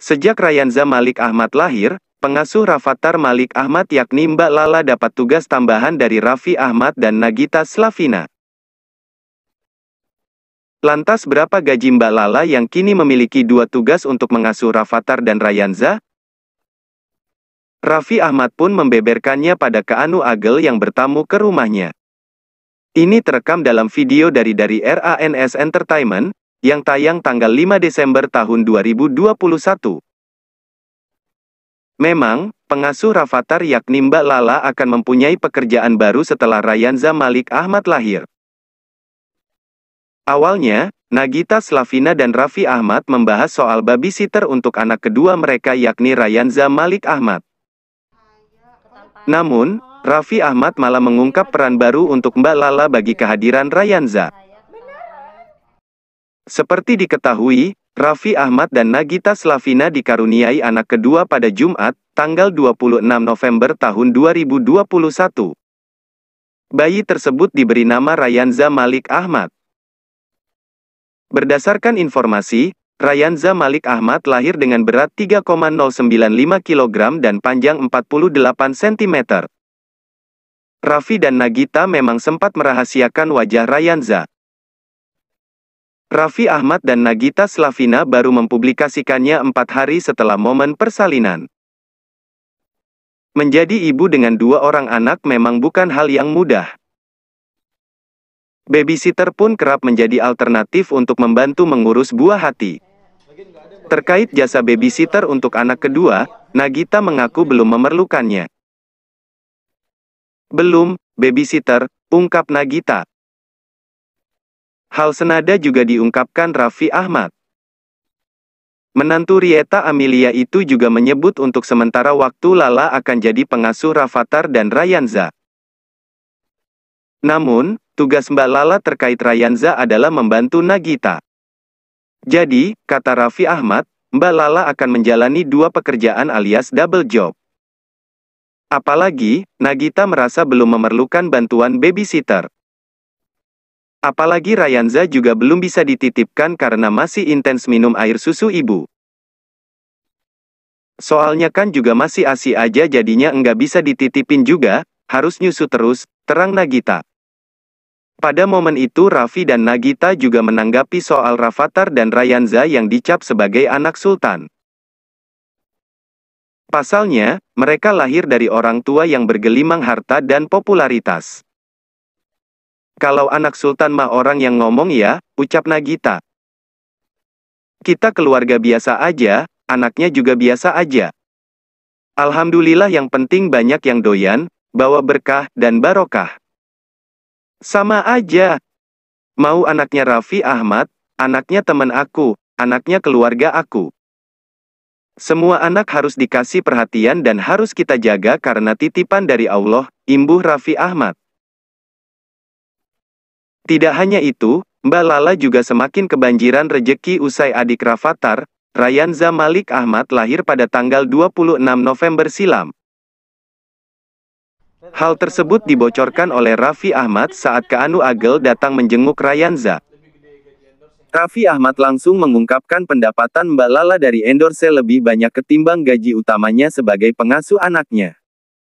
Sejak Rayanza Malik Ahmad lahir, pengasuh Rafathar Malik Ahmad yakni Mbak Lala dapat tugas tambahan dari Raffi Ahmad dan Nagita Slavina. Lantas berapa gaji Mbak Lala yang kini memiliki dua tugas untuk mengasuh Rafathar dan Rayanza? Raffi Ahmad pun membeberkannya pada Keanu Agel yang bertamu ke rumahnya. Ini terekam dalam video dari dari RANS Entertainment, yang tayang tanggal 5 Desember tahun 2021. Memang, pengasuh Rafathar yakni Mbak Lala akan mempunyai pekerjaan baru setelah Rayanza Malik Ahmad lahir. Awalnya, Nagita Slavina dan Raffi Ahmad membahas soal babysitter untuk anak kedua mereka yakni Rayanza Malik Ahmad. Namun, Raffi Ahmad malah mengungkap peran baru untuk Mbak Lala bagi kehadiran Rayanza. Seperti diketahui, Raffi Ahmad dan Nagita Slavina dikaruniai anak kedua pada Jumat, tanggal 26 November tahun 2021. Bayi tersebut diberi nama Rayanza Malik Ahmad. Berdasarkan informasi, Rayanza Malik Ahmad lahir dengan berat 3,095 kg dan panjang 48 cm. Raffi dan Nagita memang sempat merahasiakan wajah Rayanza. Raffi Ahmad dan Nagita Slavina baru mempublikasikannya empat hari setelah momen persalinan. Menjadi ibu dengan dua orang anak memang bukan hal yang mudah. Babysitter pun kerap menjadi alternatif untuk membantu mengurus buah hati. Terkait jasa babysitter untuk anak kedua, Nagita mengaku belum memerlukannya. Belum, babysitter, ungkap Nagita. Hal senada juga diungkapkan Raffi Ahmad. Menantu Rieta Amelia itu juga menyebut untuk sementara waktu Lala akan jadi pengasuh Rafathar dan Rayanza. Namun, tugas Mbak Lala terkait Rayanza adalah membantu Nagita. Jadi, kata Raffi Ahmad, Mbak Lala akan menjalani dua pekerjaan alias double job. Apalagi, Nagita merasa belum memerlukan bantuan babysitter. Apalagi Rayanza juga belum bisa dititipkan karena masih intens minum air susu ibu. Soalnya kan juga masih asi aja jadinya enggak bisa dititipin juga, harus nyusu terus, terang Nagita. Pada momen itu Raffi dan Nagita juga menanggapi soal Rafathar dan Rayanza yang dicap sebagai anak sultan. Pasalnya, mereka lahir dari orang tua yang bergelimang harta dan popularitas. Kalau anak sultan mah orang yang ngomong ya, ucap Nagita. Kita keluarga biasa aja, anaknya juga biasa aja. Alhamdulillah yang penting banyak yang doyan, bawa berkah dan barokah. Sama aja. Mau anaknya Raffi Ahmad, anaknya teman aku, anaknya keluarga aku. Semua anak harus dikasih perhatian dan harus kita jaga karena titipan dari Allah, imbuh Raffi Ahmad. Tidak hanya itu, Mbak Lala juga semakin kebanjiran rejeki usai adik Rafathar, Rayanza Malik Ahmad lahir pada tanggal 26 November silam. Hal tersebut dibocorkan oleh Raffi Ahmad saat Keanu Agel datang menjenguk Rayanza. Raffi Ahmad langsung mengungkapkan pendapatan Mbak Lala dari endorse lebih banyak ketimbang gaji utamanya sebagai pengasuh anaknya.